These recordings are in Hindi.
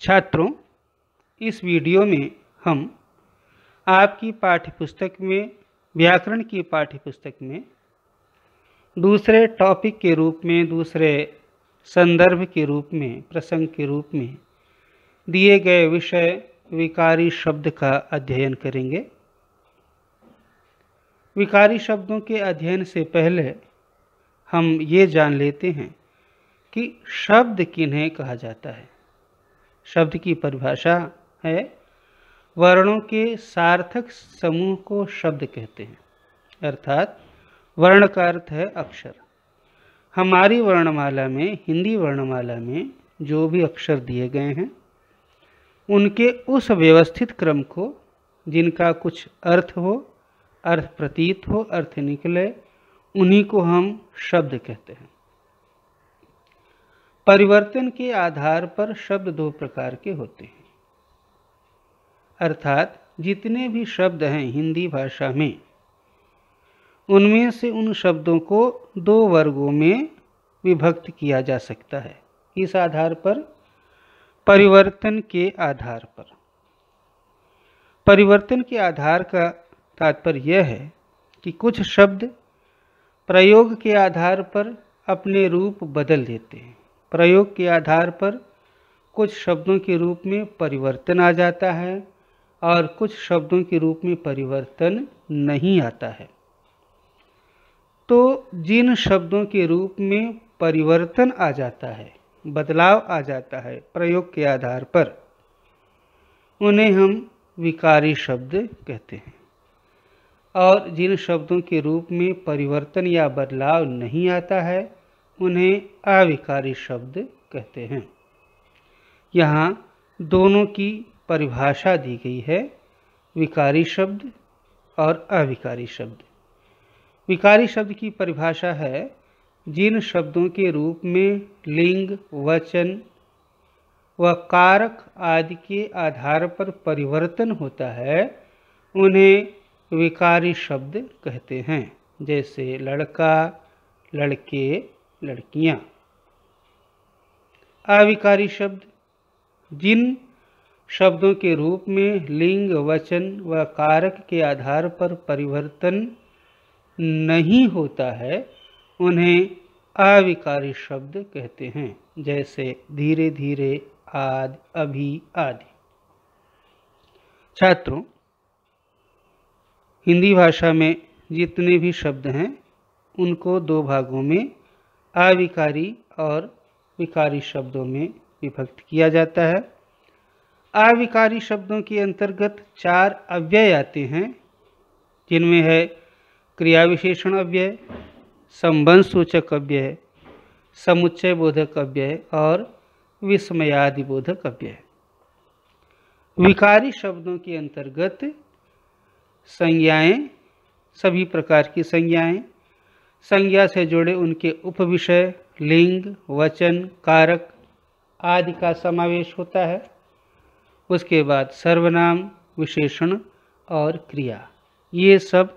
छात्रों इस वीडियो में हम आपकी पाठ्यपुस्तक में व्याकरण की पाठ्यपुस्तक में दूसरे टॉपिक के रूप में दूसरे संदर्भ के रूप में प्रसंग के रूप में दिए गए विषय विकारी शब्द का अध्ययन करेंगे विकारी शब्दों के अध्ययन से पहले हम ये जान लेते हैं कि शब्द किन्हें कहा जाता है शब्द की परिभाषा है वर्णों के सार्थक समूह को शब्द कहते हैं अर्थात वर्ण का अर्थ है अक्षर हमारी वर्णमाला में हिंदी वर्णमाला में जो भी अक्षर दिए गए हैं उनके उस व्यवस्थित क्रम को जिनका कुछ अर्थ हो अर्थ प्रतीत हो अर्थ निकले उन्हीं को हम शब्द कहते हैं परिवर्तन के आधार पर शब्द दो प्रकार के होते हैं अर्थात जितने भी शब्द हैं हिंदी भाषा में उनमें से उन शब्दों को दो वर्गों में विभक्त किया जा सकता है इस आधार पर परिवर्तन के आधार पर परिवर्तन के आधार का तात्पर्य यह है कि कुछ शब्द प्रयोग के आधार पर अपने रूप बदल देते हैं प्रयोग के आधार पर कुछ शब्दों के रूप में परिवर्तन आ जाता है और कुछ शब्दों के रूप में परिवर्तन नहीं आता है तो जिन शब्दों के रूप में परिवर्तन आ जाता है बदलाव आ जाता है प्रयोग के आधार पर उन्हें हम विकारी शब्द कहते हैं और जिन शब्दों के रूप में परिवर्तन या बदलाव नहीं आता है उन्हें अविकारी शब्द कहते हैं यहाँ दोनों की परिभाषा दी गई है विकारी शब्द और अविकारी शब्द विकारी शब्द की परिभाषा है जिन शब्दों के रूप में लिंग वचन व कारक आदि के आधार पर परिवर्तन होता है उन्हें विकारी शब्द कहते हैं जैसे लड़का लड़के लड़कियां अविकारी शब्द जिन शब्दों के रूप में लिंग वचन व कारक के आधार पर परिवर्तन नहीं होता है उन्हें अविकारी शब्द कहते हैं जैसे धीरे धीरे आदि अभी आदि छात्रों हिंदी भाषा में जितने भी शब्द हैं उनको दो भागों में अविकारी और विकारी शब्दों में विभक्त किया जाता है अविकारी शब्दों के अंतर्गत चार अव्यय आते हैं जिनमें है क्रिया विशेषण अव्यय संबंध सूचक अव्यय समुच्चय बोधक अव्यय और विस्मयादि बोधक अव्यय विकारी शब्दों के अंतर्गत संज्ञाएं सभी प्रकार की संज्ञाएं संज्ञा से जुड़े उनके उपविषय लिंग वचन कारक आदि का समावेश होता है उसके बाद सर्वनाम विशेषण और क्रिया ये सब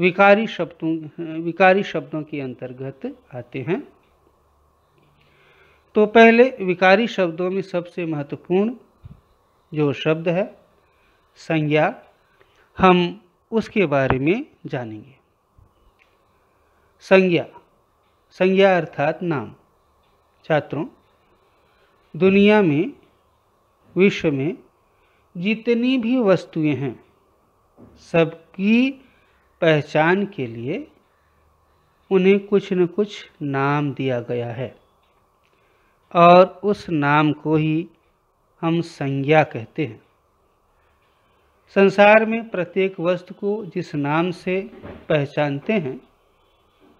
विकारी शब्दों विकारी शब्दों के अंतर्गत आते हैं तो पहले विकारी शब्दों में सबसे महत्वपूर्ण जो शब्द है संज्ञा हम उसके बारे में जानेंगे संज्ञा संज्ञा अर्थात नाम छात्रों दुनिया में विश्व में जितनी भी वस्तुएं हैं सबकी पहचान के लिए उन्हें कुछ न कुछ नाम दिया गया है और उस नाम को ही हम संज्ञा कहते हैं संसार में प्रत्येक वस्तु को जिस नाम से पहचानते हैं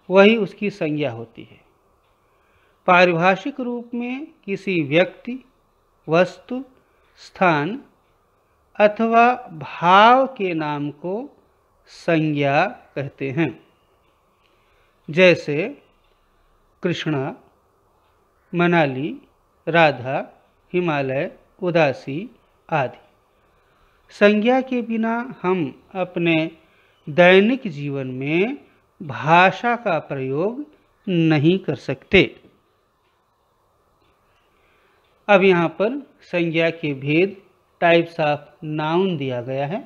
वही उसकी संज्ञा होती है पारिभाषिक रूप में किसी व्यक्ति वस्तु स्थान अथवा भाव के नाम को संज्ञा कहते हैं जैसे कृष्णा मनाली राधा हिमालय उदासी आदि संज्ञा के बिना हम अपने दैनिक जीवन में भाषा का प्रयोग नहीं कर सकते अब यहाँ पर संज्ञा के भेद टाइप्स ऑफ नाउन दिया गया है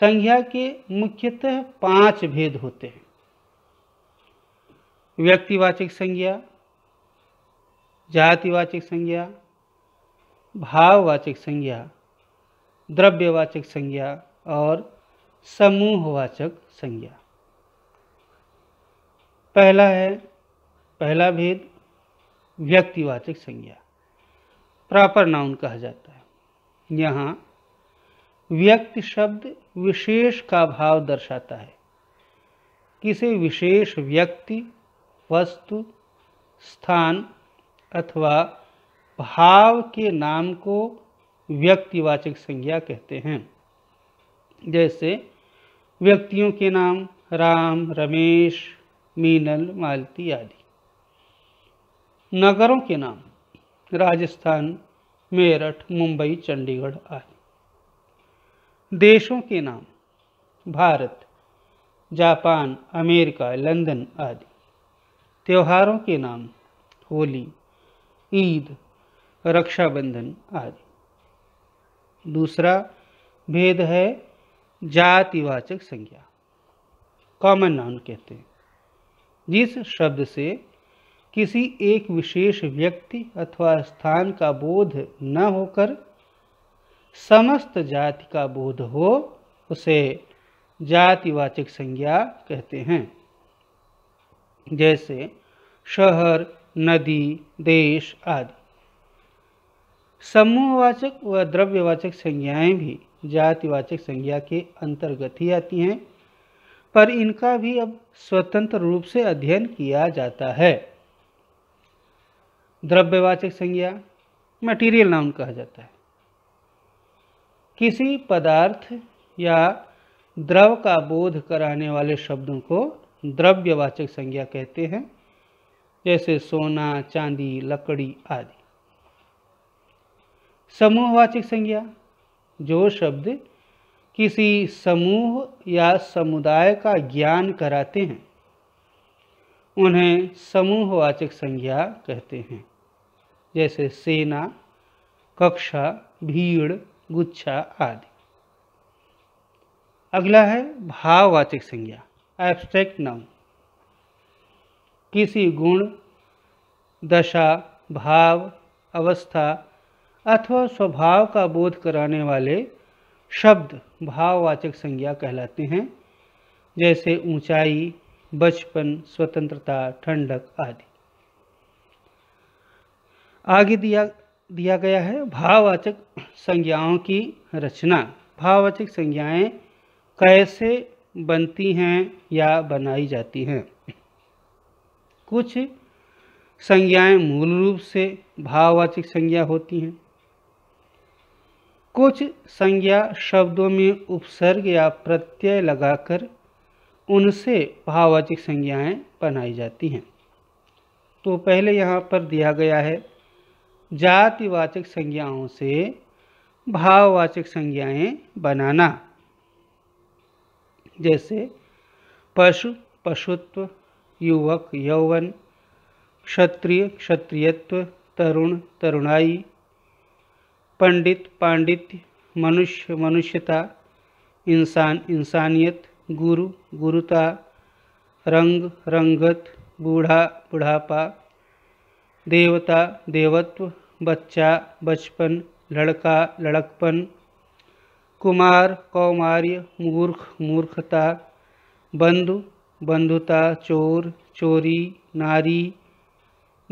संज्ञा के मुख्यतः पांच भेद होते हैं व्यक्तिवाचक संज्ञा जातिवाचक संज्ञा भाववाचक संज्ञा द्रव्यवाचक संज्ञा और समूहवाचक संज्ञा पहला है पहला भेद व्यक्तिवाचक संज्ञा प्रॉपर नाउन कहा जाता है यहाँ व्यक्ति शब्द विशेष का भाव दर्शाता है किसी विशेष व्यक्ति वस्तु स्थान अथवा भाव के नाम को व्यक्तिवाचक संज्ञा कहते हैं जैसे व्यक्तियों के नाम राम रमेश मीनल मालती आदि नगरों के नाम राजस्थान मेरठ मुंबई चंडीगढ़ आदि देशों के नाम भारत जापान अमेरिका लंदन आदि त्योहारों के नाम होली ईद रक्षाबंधन आदि दूसरा भेद है जातिवाचक संज्ञा कॉमन नाउन कहते हैं जिस शब्द से किसी एक विशेष व्यक्ति अथवा स्थान का बोध न होकर समस्त जाति का बोध हो उसे जातिवाचक संज्ञा कहते हैं जैसे शहर नदी देश आदि समूहवाचक व द्रव्यवाचक संज्ञाएं भी जातिवाचक संज्ञा के अंतर्गत ही आती हैं पर इनका भी अब स्वतंत्र रूप से अध्ययन किया जाता है द्रव्यवाचक संज्ञा मटेरियल नाउन कहा जाता है किसी पदार्थ या द्रव का बोध कराने वाले शब्दों को द्रव्यवाचक संज्ञा कहते हैं जैसे सोना चांदी लकड़ी आदि समूहवाचक संज्ञा जो शब्द किसी समूह या समुदाय का ज्ञान कराते हैं उन्हें समूहवाचक संज्ञा कहते हैं जैसे सेना कक्षा भीड़ गुच्छा आदि अगला है भाववाचक संज्ञा एब्स्ट्रैक्ट नाउन किसी गुण दशा भाव अवस्था अथवा स्वभाव का बोध कराने वाले शब्द भाववाचक संज्ञा कहलाते हैं जैसे ऊंचाई, बचपन स्वतंत्रता ठंडक आदि आगे दिया दिया गया है भाववाचक संज्ञाओं की रचना भाववाचक संज्ञाएं कैसे बनती हैं या बनाई जाती हैं कुछ संज्ञाएं मूल रूप से भाववाचक संज्ञा होती हैं कुछ संज्ञा शब्दों में उपसर्ग या प्रत्यय लगाकर उनसे भाववाचक संज्ञाएं बनाई जाती हैं तो पहले यहाँ पर दिया गया है जातिवाचक संज्ञाओं से भाववाचक संज्ञाएं बनाना जैसे पशु पशुत्व युवक यौवन क्षत्रिय क्षत्रियत्व तरुण तरुणाई पंडित पांडित्य मनुष्य मनुष्यता इंसान इंसानियत गुरु गुरुता रंग रंगत बूढ़ा बुढ़ापा देवता देवत्व बच्चा बचपन लड़का लड़कपन कुमार कौमार्य मूर्ख मूर्खता बंधु बंधुता चोर चोरी नारी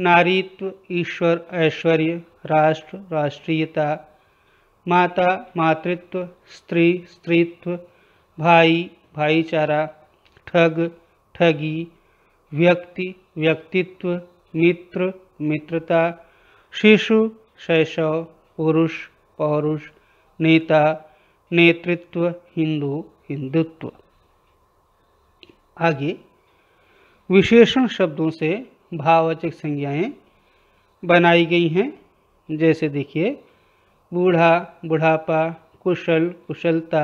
नारीत्व ईश्वर ऐश्वर्य राष्ट्र राष्ट्रीयता माता मातृत्व स्त्री स्त्रीत्व भाई भाईचारा ठग ठगी व्यक्ति व्यक्तित्व मित्र मित्रता शिशु शैशव पुरुष पौरुष नेता नेतृत्व हिंदू हिंदुत्व आगे विशेषण शब्दों से भाववाचक संज्ञाएं बनाई गई हैं जैसे देखिए बूढ़ा बुढ़ापा कुशल कुशलता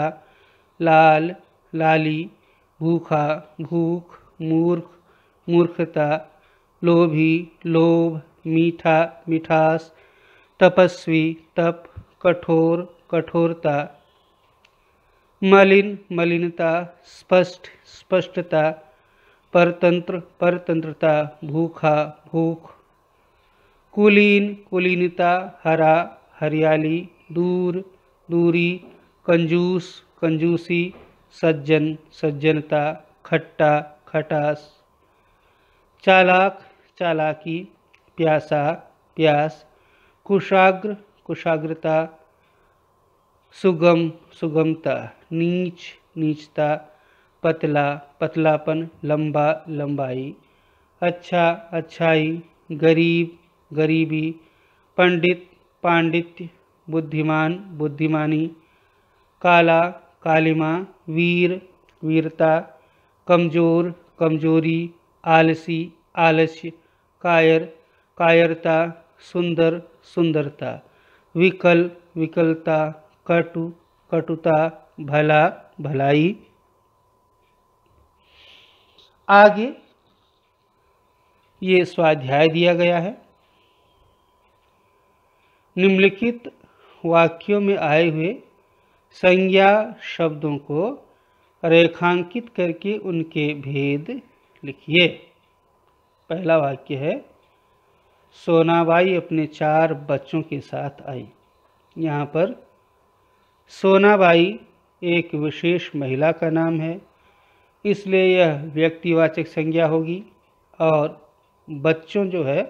लाल लाली भूखा भूख मूर्ख मूर्खता लोभी लोभ मीठा मिठास तपस्वी तप कठोर कठोरता मलिन मलिनता स्पष्ट स्पष्टता परतंत्र परतंत्रता भूखा भूख कुलीन कुलीनता हरा हरियाली दूर दूरी कंजूस कंजूसी सज्जन सज्जनता खट्टा खटास चालाक चालाकी प्यासा प्यास कुशाग्र कुशाग्रता सुगम सुगमता नीच नीचता पतला पतलापन लंबा लंबाई अच्छा अच्छाई गरीब गरीबी पंडित पांडित्य बुद्धिमान बुद्धिमानी काला कालिमा वीर वीरता कमजोर कमजोरी आलसी आलस्य कायर कायरता सुंदर सुंदरता विकल विकलता कटु कटुता भला भलाई आगे ये स्वाध्याय दिया गया है निम्नलिखित वाक्यों में आए हुए संज्ञा शब्दों को रेखांकित करके उनके भेद लिखिए पहला वाक्य है सोनाबाई अपने चार बच्चों के साथ आई यहाँ पर सोनाबाई एक विशेष महिला का नाम है इसलिए यह व्यक्तिवाचक संज्ञा होगी और बच्चों जो है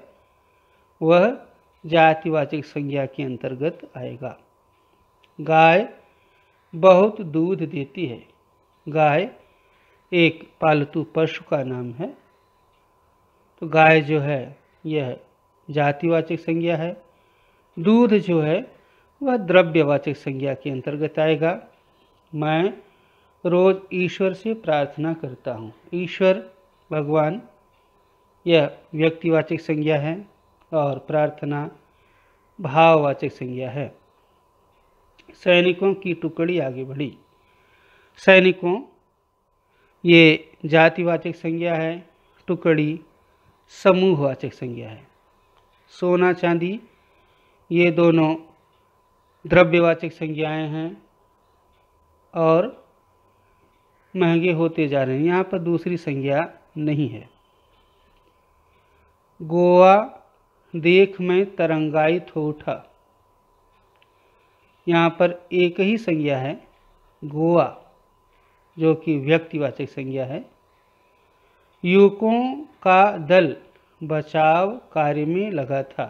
वह जातिवाचक संज्ञा के अंतर्गत आएगा गाय बहुत दूध देती है गाय एक पालतू पशु का नाम है तो गाय जो है यह जातिवाचक संज्ञा है दूध जो है वह द्रव्यवाचक संज्ञा के अंतर्गत आएगा मैं रोज ईश्वर से प्रार्थना करता हूँ ईश्वर भगवान यह व्यक्तिवाचक संज्ञा है और प्रार्थना भाववाचक संज्ञा है सैनिकों की टुकड़ी आगे बढ़ी सैनिकों ये जातिवाचक संज्ञा है टुकड़ी समूहवाचक संज्ञा है सोना चांदी ये दोनों द्रव्यवाचक संज्ञाएं हैं और महंगे होते जा रहे हैं यहाँ पर दूसरी संज्ञा नहीं है गोवा देख में तरंगायित हो उठा यहाँ पर एक ही संज्ञा है गोवा जो कि व्यक्तिवाचक संज्ञा है युवकों का दल बचाव कार्य में लगा था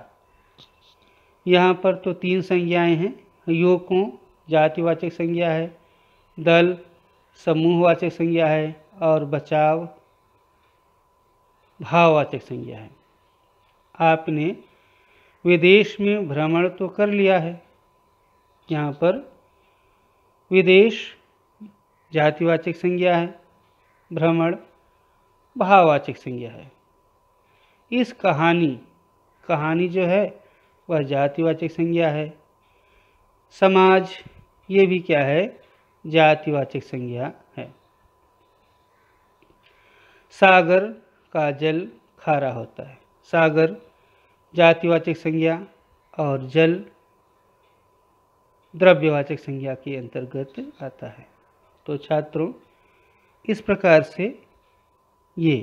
यहाँ पर तो तीन संज्ञाएं हैं युवकों जातिवाचक संज्ञा है दल समूहवाचक संज्ञा है और बचाव भाववाचक संज्ञा है आपने विदेश में भ्रमण तो कर लिया है यहाँ पर विदेश जातिवाचक संज्ञा है भ्रमण भाववाचक संज्ञा है इस कहानी कहानी जो है वह जातिवाचक संज्ञा है समाज ये भी क्या है जातिवाचक संज्ञा है सागर का जल खारा होता है सागर जातिवाचक संज्ञा और जल द्रव्यवाचक संज्ञा के अंतर्गत आता है तो छात्रों इस प्रकार से ये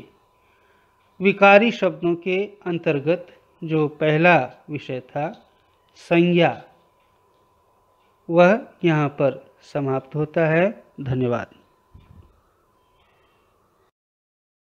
विकारी शब्दों के अंतर्गत जो पहला विषय था संज्ञा वह यहाँ पर समाप्त होता है धन्यवाद